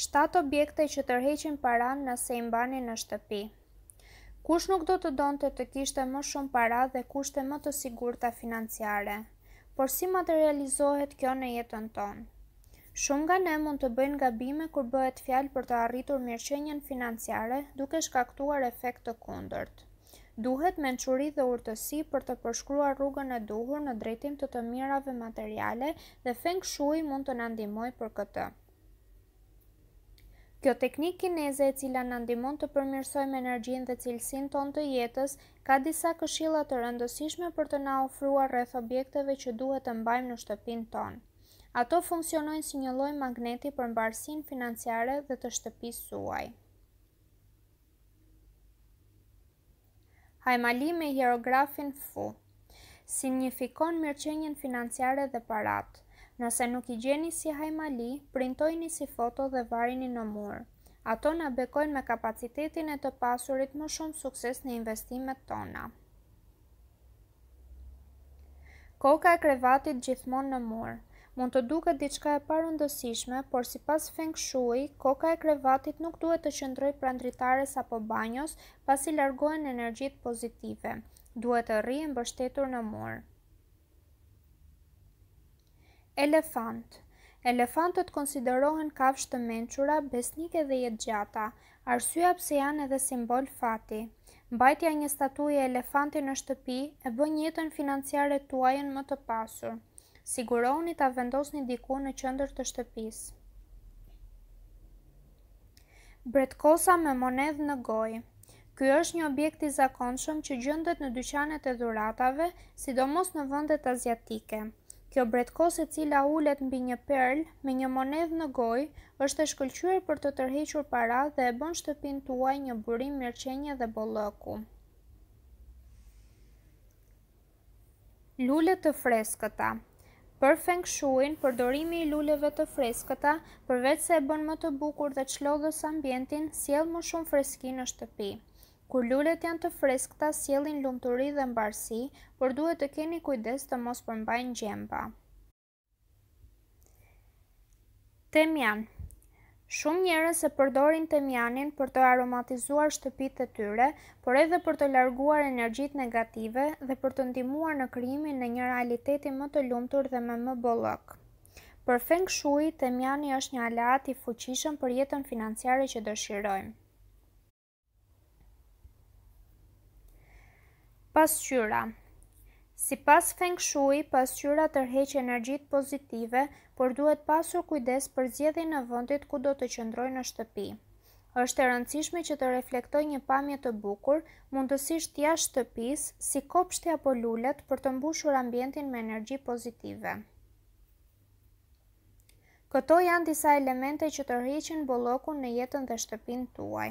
7 objekte që tërheqin paran nëse i mbani në shtëpi. Kush nuk do të donte të, të kishte më shumë para dhe kushte më të sigurta financiare? Por si materializohet kjo në jetën tonë? Shumë nga ne mund të bëjnë gabime kur bëhet fjalë për të arritur mirëqenjen financiare, duke shkaktuar efekt të kundërt. Duhet mençuri dhe urtësi për të përshkruar rrugën e duhur në drejtim të të mirave materiale dhe feng shui mund të na ndihmojë për këtë. Kjo teknik kineze e cila në ndimon të përmirsojmë energjin dhe cilësin ton të jetës, ka disa këshilla të rëndësishme për të na ofruar rreth objekteve që duhet të mbajmë në shtëpin ton. Ato funksionojnë si një loj magneti për mbarsin financiare dhe të shtëpis suaj. Hajmali me hierografin fu Signifikon mirqenjen financiare dhe paratë. Nëse nuk i gjeni si hajmali, printojni si foto dhe varini në mur. Ato në bekojnë me kapacitetin e të pasurit më shumë sukses në investimet tona. Koka e krevatit gjithmonë në mur Mund të duket diçka e parëndësishme, por si pas feng shui, koka e krevatit nuk duhet të qëndroj prandritares apo banjos pasi largohen energjit pozitive. Duhet të e mbështetur në murë. Elefant Elefantët konsiderohen kafsh të menqura, besnike dhe jetë gjata, arsua pse janë edhe simbol fati. Mbajtja një statuje elefanti në shtëpi e bën jetën financiare tuajën më të pasur. Sigurohuni ta vendosni diku në qendër të shtëpisë. Bretkosa me monedh në goj. Ky është një objekt i zakonshëm që gjendet në dyqanet e dhuratave, sidomos në vendet aziatike. Kjo bretkos e cila ullet mbi një perl me një moned në goj, është e shkëllqyër për të tërhequr para dhe e bën shtëpin tuaj një burim mirqenje dhe bollëku. Lullet të freskëta Për feng shuin, përdorimi i lulleve të freskëta, përvec se e bën më të bukur dhe qlodhës ambientin, siel më shumë freski në shtëpi. Kur lulet janë të freskëta, sjellin lumturi dhe mbarësi, por duhet të keni kujdes të mos përmbajnë gjemba. Temian. Shumë njerëz e përdorin temianin për të aromatizuar shtëpitë e tyre, por edhe për të larguar energjitë negative dhe për të ndihmuar në krijimin në një realiteti më të lumtur dhe më më bollok. Për Feng Shui, temjani është një alat i fuqishëm për jetën financiare që dëshirojmë. Pasqyra Si pas feng shui, pasqyra tërheq energjit pozitive, por duhet pasur kujdes për zjedhin në vëndit ku do të qëndroj në shtëpi. Êshtë e rëndësishme që të reflektoj një pamje të bukur, mundësisht tja shtëpis, si kopshti apo lullet për të mbushur ambientin me energji pozitive. Këto janë disa elemente që të rriqin bolokun në jetën dhe shtëpin tuaj.